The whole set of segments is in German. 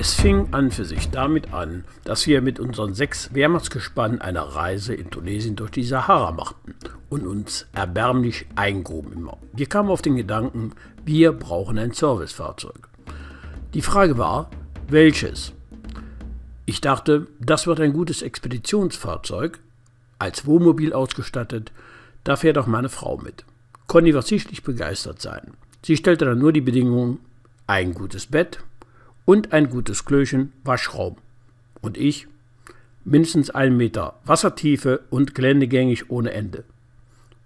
Es fing an für sich damit an, dass wir mit unseren sechs Wehrmachtsgespannen eine Reise in Tunesien durch die Sahara machten und uns erbärmlich eingruben. Wir kamen auf den Gedanken, wir brauchen ein Servicefahrzeug. Die Frage war, welches? Ich dachte, das wird ein gutes Expeditionsfahrzeug, als Wohnmobil ausgestattet, da fährt auch meine Frau mit. Conny war sichtlich begeistert sein. Sie stellte dann nur die Bedingung, ein gutes Bett, und ein gutes Klöchen Waschraum. Und ich? Mindestens einen Meter Wassertiefe und geländegängig ohne Ende.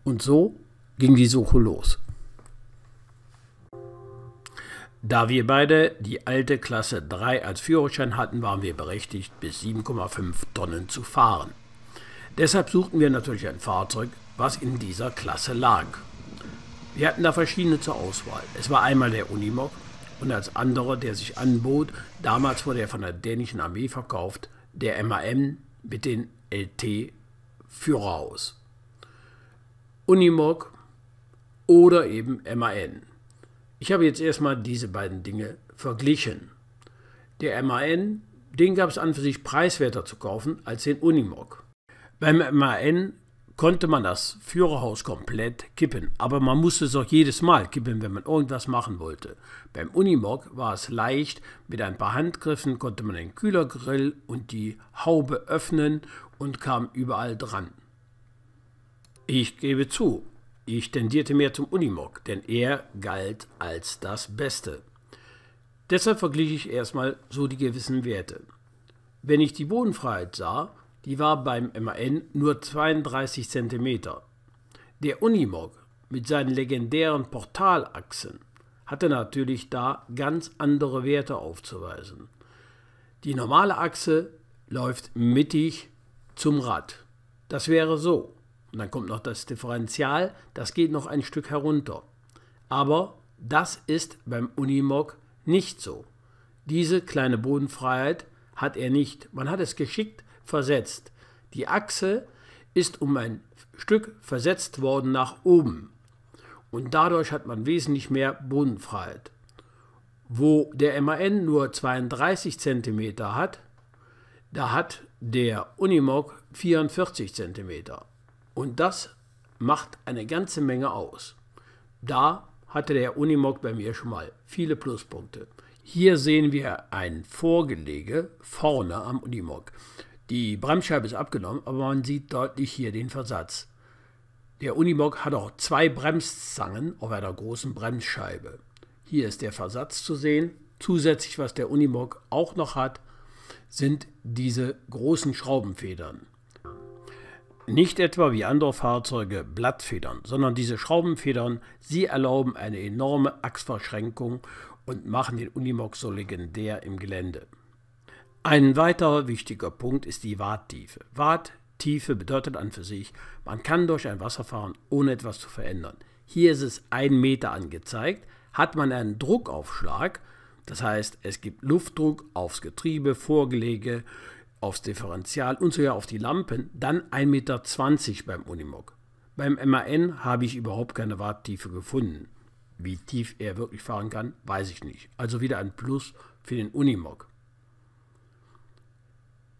Und so ging die Suche los. Da wir beide die alte Klasse 3 als Führerschein hatten, waren wir berechtigt, bis 7,5 Tonnen zu fahren. Deshalb suchten wir natürlich ein Fahrzeug, was in dieser Klasse lag. Wir hatten da verschiedene zur Auswahl. Es war einmal der Unimog, und als anderer, der sich anbot, damals wurde er von der dänischen Armee verkauft, der MAN mit den LT führer aus. Unimog oder eben MAN. Ich habe jetzt erstmal diese beiden Dinge verglichen. Der MAN, den gab es an für sich preiswerter zu kaufen als den Unimog. Beim MAN konnte man das Führerhaus komplett kippen. Aber man musste es auch jedes Mal kippen, wenn man irgendwas machen wollte. Beim Unimog war es leicht. Mit ein paar Handgriffen konnte man den Kühlergrill und die Haube öffnen und kam überall dran. Ich gebe zu, ich tendierte mehr zum Unimog, denn er galt als das Beste. Deshalb verglich ich erstmal so die gewissen Werte. Wenn ich die Bodenfreiheit sah, die war beim MAN nur 32 cm. Der Unimog mit seinen legendären Portalachsen hatte natürlich da ganz andere Werte aufzuweisen. Die normale Achse läuft mittig zum Rad. Das wäre so. Und dann kommt noch das Differential, das geht noch ein Stück herunter. Aber das ist beim Unimog nicht so. Diese kleine Bodenfreiheit hat er nicht. Man hat es geschickt versetzt. Die Achse ist um ein Stück versetzt worden nach oben und dadurch hat man wesentlich mehr Bodenfreiheit. Wo der MAN nur 32 cm hat, da hat der Unimog 44 cm. Und das macht eine ganze Menge aus. Da hatte der Unimog bei mir schon mal viele Pluspunkte. Hier sehen wir ein Vorgelege vorne am Unimog. Die Bremsscheibe ist abgenommen, aber man sieht deutlich hier den Versatz. Der Unimog hat auch zwei Bremszangen auf einer großen Bremsscheibe. Hier ist der Versatz zu sehen. Zusätzlich, was der Unimog auch noch hat, sind diese großen Schraubenfedern. Nicht etwa wie andere Fahrzeuge Blattfedern, sondern diese Schraubenfedern, sie erlauben eine enorme Achsverschränkung und machen den Unimog so legendär im Gelände. Ein weiterer wichtiger Punkt ist die Warttiefe. Warttiefe bedeutet an für sich, man kann durch ein Wasser fahren, ohne etwas zu verändern. Hier ist es 1 Meter angezeigt. Hat man einen Druckaufschlag, das heißt, es gibt Luftdruck aufs Getriebe, Vorgelege, aufs Differential und sogar auf die Lampen, dann 1,20 Meter beim Unimog. Beim MAN habe ich überhaupt keine Warttiefe gefunden. Wie tief er wirklich fahren kann, weiß ich nicht. Also wieder ein Plus für den Unimog.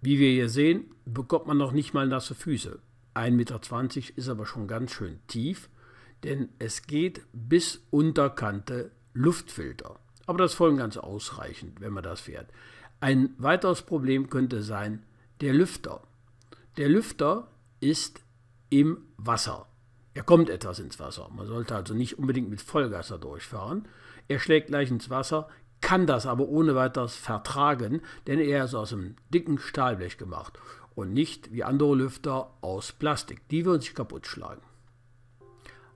Wie wir hier sehen, bekommt man noch nicht mal nasse Füße. 1,20 Meter ist aber schon ganz schön tief, denn es geht bis Unterkante Luftfilter. Aber das ist voll und ganz ausreichend, wenn man das fährt. Ein weiteres Problem könnte sein der Lüfter. Der Lüfter ist im Wasser. Er kommt etwas ins Wasser. Man sollte also nicht unbedingt mit Vollgas durchfahren. Er schlägt gleich ins Wasser, kann das aber ohne weiteres vertragen, denn er ist aus einem dicken Stahlblech gemacht und nicht wie andere Lüfter aus Plastik. Die würden sich kaputt schlagen.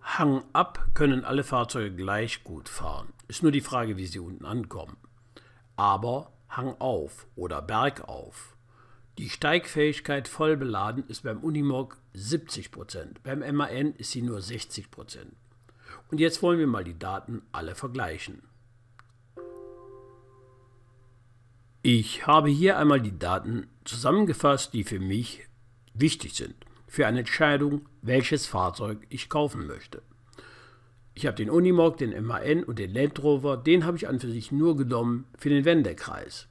Hang ab können alle Fahrzeuge gleich gut fahren. Ist nur die Frage, wie sie unten ankommen. Aber Hang auf oder bergauf. Die Steigfähigkeit voll beladen ist beim Unimog 70%, beim MAN ist sie nur 60%. Und jetzt wollen wir mal die Daten alle vergleichen. Ich habe hier einmal die Daten zusammengefasst, die für mich wichtig sind für eine Entscheidung, welches Fahrzeug ich kaufen möchte. Ich habe den Unimog, den MAN und den Land Rover, den habe ich an für sich nur genommen für den Wendekreis.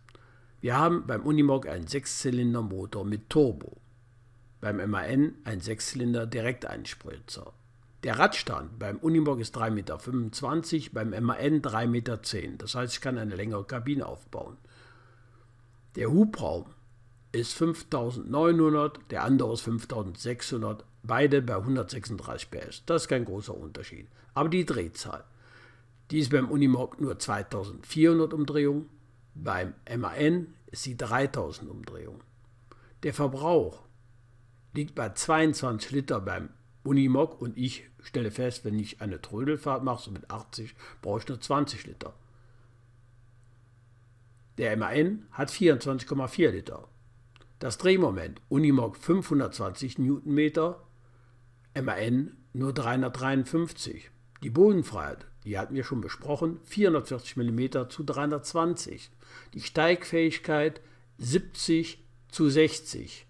Wir haben beim Unimog einen Sechszylindermotor mit Turbo, beim MAN einen Sechszylinder Direkteinspritzer. Der Radstand beim Unimog ist 3,25 Meter, beim MAN 3,10 Meter. Das heißt, ich kann eine längere Kabine aufbauen. Der Hubraum ist 5900, der andere ist 5600, beide bei 136 PS. Das ist kein großer Unterschied. Aber die Drehzahl, die ist beim Unimog nur 2400 Umdrehungen, beim MAN ist sie 3000 Umdrehungen. Der Verbrauch liegt bei 22 Liter beim Unimog und ich stelle fest, wenn ich eine Trödelfahrt mache, so mit 80, brauche ich nur 20 Liter. Der MAN hat 24,4 Liter. Das Drehmoment Unimog 520 Newtonmeter, MAN nur 353. Die Bodenfreiheit, die hatten wir schon besprochen, 440 mm zu 320. Die Steigfähigkeit 70 zu 60.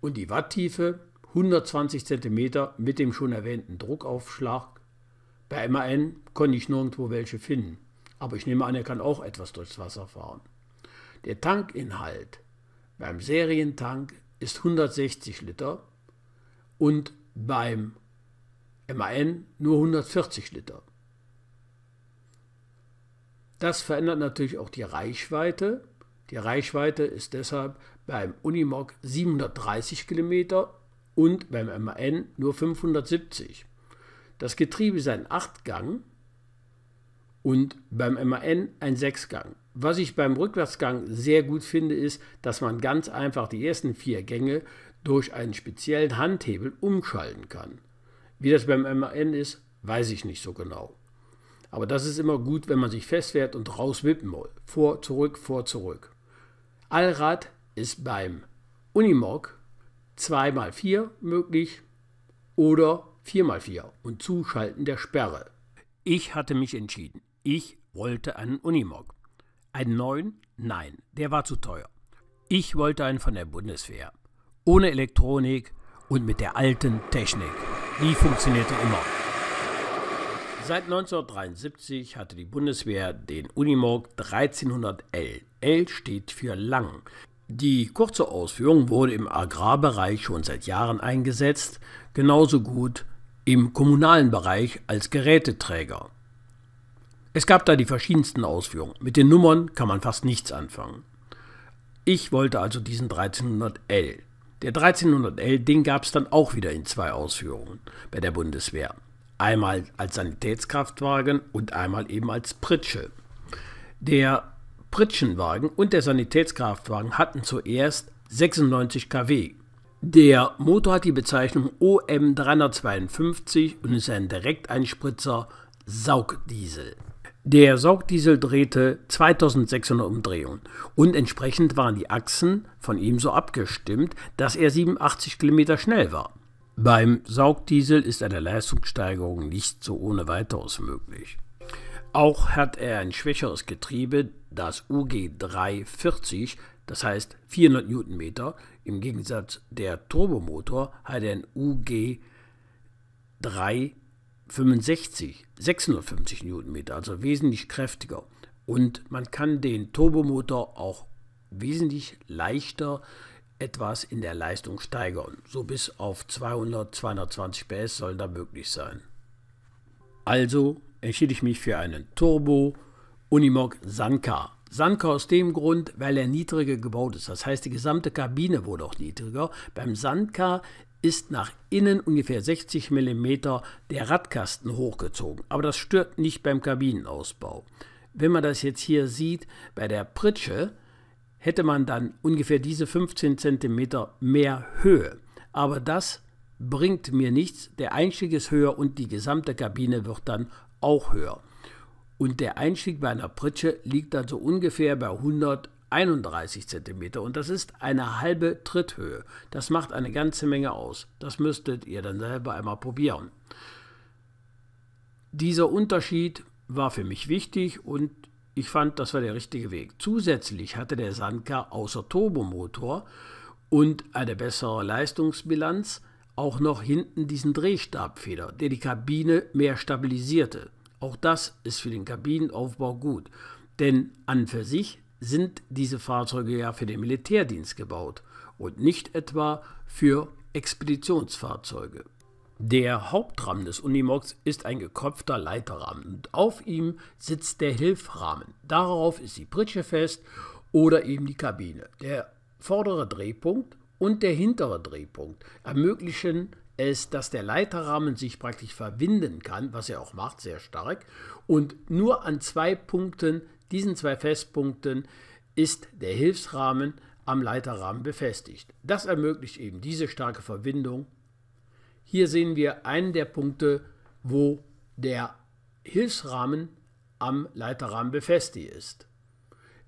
Und die Watttiefe 120 cm mit dem schon erwähnten Druckaufschlag. Bei MAN konnte ich nirgendwo welche finden. Aber ich nehme an, er kann auch etwas durchs Wasser fahren. Der Tankinhalt beim Serientank ist 160 Liter und beim MAN nur 140 Liter. Das verändert natürlich auch die Reichweite. Die Reichweite ist deshalb beim Unimog 730 Kilometer und beim MAN nur 570. Das Getriebe ist ein Achtgang und beim MAN ein Sechsgang. Was ich beim Rückwärtsgang sehr gut finde, ist, dass man ganz einfach die ersten vier Gänge durch einen speziellen Handhebel umschalten kann. Wie das beim MAN ist, weiß ich nicht so genau. Aber das ist immer gut, wenn man sich festfährt und rauswippen will. Vor, zurück, vor, zurück. Allrad ist beim Unimog 2x4 möglich oder 4x4 und Zuschalten der Sperre. Ich hatte mich entschieden. Ich wollte einen Unimog. Einen neuen? Nein, der war zu teuer. Ich wollte einen von der Bundeswehr. Ohne Elektronik und mit der alten Technik. Die funktionierte immer. Seit 1973 hatte die Bundeswehr den Unimog 1300L. L steht für lang. Die kurze Ausführung wurde im Agrarbereich schon seit Jahren eingesetzt, genauso gut im kommunalen Bereich als Geräteträger. Es gab da die verschiedensten Ausführungen. Mit den Nummern kann man fast nichts anfangen. Ich wollte also diesen 1300L. Der 1300L, den gab es dann auch wieder in zwei Ausführungen bei der Bundeswehr. Einmal als Sanitätskraftwagen und einmal eben als Pritsche. Der Pritschenwagen und der Sanitätskraftwagen hatten zuerst 96 kW. Der Motor hat die Bezeichnung OM352 und ist ein Direkteinspritzer Saugdiesel. Der Saugdiesel drehte 2600 Umdrehungen und entsprechend waren die Achsen von ihm so abgestimmt, dass er 87 Kilometer schnell war. Beim Saugdiesel ist eine Leistungssteigerung nicht so ohne weiteres möglich. Auch hat er ein schwächeres Getriebe, das UG340, das heißt 400 Newtonmeter. Im Gegensatz der Turbomotor hat er ein UG3 65, 650 Newtonmeter, also wesentlich kräftiger. Und man kann den Turbomotor auch wesentlich leichter etwas in der Leistung steigern. So bis auf 200, 220 PS sollen da möglich sein. Also entschied ich mich für einen Turbo Unimog Sanka. Sanka aus dem Grund, weil er niedriger gebaut ist. Das heißt, die gesamte Kabine wurde auch niedriger. Beim Sanka ist nach innen ungefähr 60 mm der Radkasten hochgezogen, aber das stört nicht beim Kabinenausbau. Wenn man das jetzt hier sieht, bei der Pritsche hätte man dann ungefähr diese 15 cm mehr Höhe. Aber das bringt mir nichts. Der Einstieg ist höher und die gesamte Kabine wird dann auch höher. Und der Einstieg bei einer Pritsche liegt dann so ungefähr bei 100 cm. 31 cm und das ist eine halbe Tritthöhe. Das macht eine ganze Menge aus. Das müsstet ihr dann selber einmal probieren. Dieser Unterschied war für mich wichtig und ich fand, das war der richtige Weg. Zusätzlich hatte der Sandcar außer Turbomotor und eine bessere Leistungsbilanz auch noch hinten diesen Drehstabfeder, der die Kabine mehr stabilisierte. Auch das ist für den Kabinenaufbau gut, denn an für sich sind diese Fahrzeuge ja für den Militärdienst gebaut und nicht etwa für Expeditionsfahrzeuge. Der Hauptrahmen des Unimogs ist ein gekopfter Leiterrahmen und auf ihm sitzt der Hilfrahmen. Darauf ist die Pritsche fest oder eben die Kabine. Der vordere Drehpunkt und der hintere Drehpunkt ermöglichen es, dass der Leiterrahmen sich praktisch verwinden kann, was er auch macht, sehr stark. Und nur an zwei Punkten diesen zwei Festpunkten ist der Hilfsrahmen am Leiterrahmen befestigt. Das ermöglicht eben diese starke Verbindung. Hier sehen wir einen der Punkte, wo der Hilfsrahmen am Leiterrahmen befestigt ist.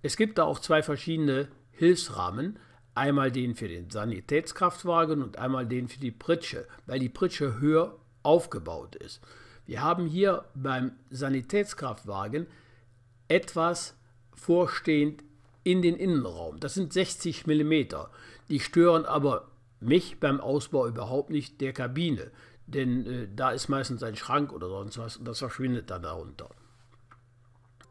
Es gibt da auch zwei verschiedene Hilfsrahmen, einmal den für den Sanitätskraftwagen und einmal den für die Pritsche, weil die Pritsche höher aufgebaut ist. Wir haben hier beim Sanitätskraftwagen etwas vorstehend in den Innenraum. Das sind 60 mm. Die stören aber mich beim Ausbau überhaupt nicht der Kabine, denn äh, da ist meistens ein Schrank oder sonst was und das verschwindet dann darunter.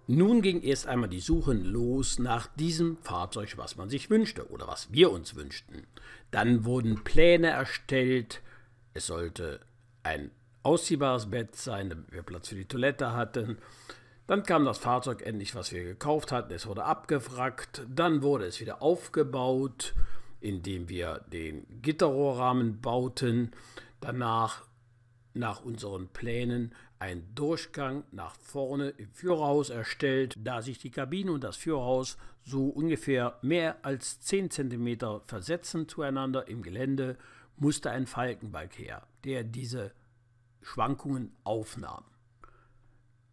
Nun ging erst einmal die Suche los nach diesem Fahrzeug, was man sich wünschte oder was wir uns wünschten. Dann wurden Pläne erstellt. Es sollte ein ausziehbares Bett sein, damit wir Platz für die Toilette hatten. Dann kam das Fahrzeug endlich, was wir gekauft hatten. Es wurde abgewrackt. Dann wurde es wieder aufgebaut, indem wir den Gitterrohrrahmen bauten. Danach, nach unseren Plänen, ein Durchgang nach vorne im Führerhaus erstellt, da sich die Kabine und das Führerhaus so ungefähr mehr als 10 cm versetzen zueinander im Gelände, musste ein Falkenbalk her, der diese Schwankungen aufnahm.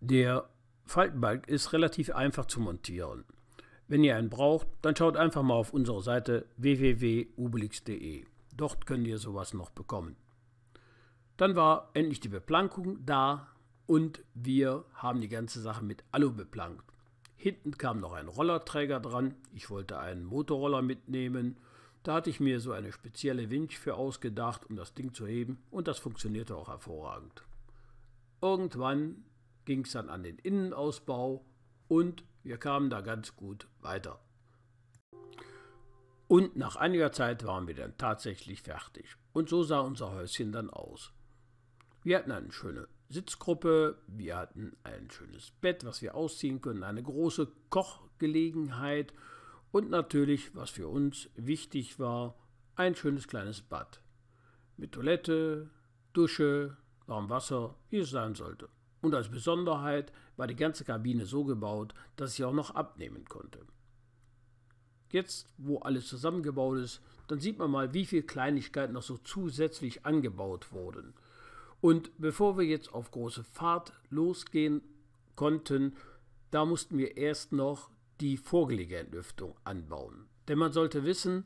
Der Faltenbalk ist relativ einfach zu montieren. Wenn ihr einen braucht, dann schaut einfach mal auf unsere Seite www.ubelix.de. Dort könnt ihr sowas noch bekommen. Dann war endlich die Beplankung da und wir haben die ganze Sache mit Alu beplankt. Hinten kam noch ein Rollerträger dran. Ich wollte einen Motorroller mitnehmen. Da hatte ich mir so eine spezielle Winch für ausgedacht, um das Ding zu heben und das funktionierte auch hervorragend. Irgendwann ging es dann an den Innenausbau und wir kamen da ganz gut weiter. Und nach einiger Zeit waren wir dann tatsächlich fertig. Und so sah unser Häuschen dann aus. Wir hatten eine schöne Sitzgruppe, wir hatten ein schönes Bett, was wir ausziehen können, eine große Kochgelegenheit und natürlich, was für uns wichtig war, ein schönes kleines Bad. Mit Toilette, Dusche, warm Wasser, wie es sein sollte. Und als Besonderheit war die ganze Kabine so gebaut, dass ich auch noch abnehmen konnte. Jetzt, wo alles zusammengebaut ist, dann sieht man mal, wie viele Kleinigkeiten noch so zusätzlich angebaut wurden. Und bevor wir jetzt auf große Fahrt losgehen konnten, da mussten wir erst noch die Vorgelegenentlüftung anbauen. Denn man sollte wissen,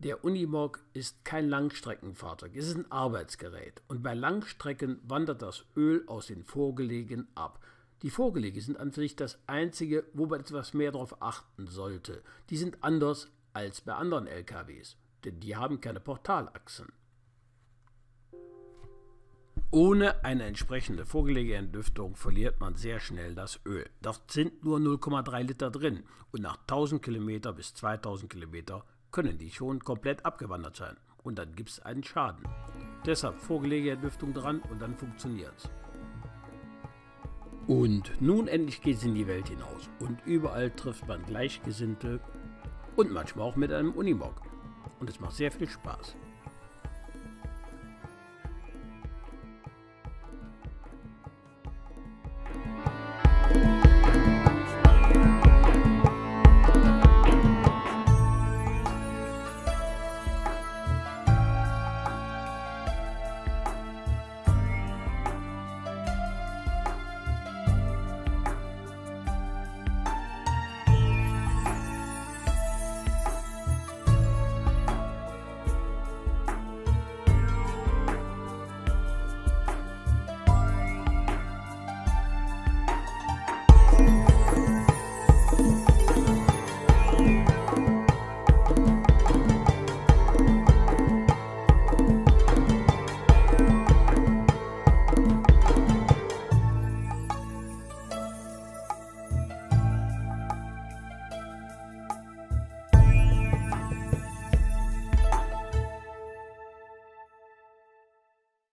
der Unimog ist kein Langstreckenfahrzeug, es ist ein Arbeitsgerät. Und bei Langstrecken wandert das Öl aus den Vorgelegen ab. Die Vorgelege sind an sich das einzige, wo man etwas mehr darauf achten sollte. Die sind anders als bei anderen LKWs, denn die haben keine Portalachsen. Ohne eine entsprechende Vorgelegeentlüftung verliert man sehr schnell das Öl. Dort sind nur 0,3 Liter drin und nach 1000 Kilometer bis 2000 Kilometer können die schon komplett abgewandert sein und dann gibt es einen Schaden. Deshalb vorgelegene Lüftung dran und dann funktioniert's. Und nun endlich geht es in die Welt hinaus und überall trifft man Gleichgesinnte und manchmal auch mit einem Unimog. Und es macht sehr viel Spaß.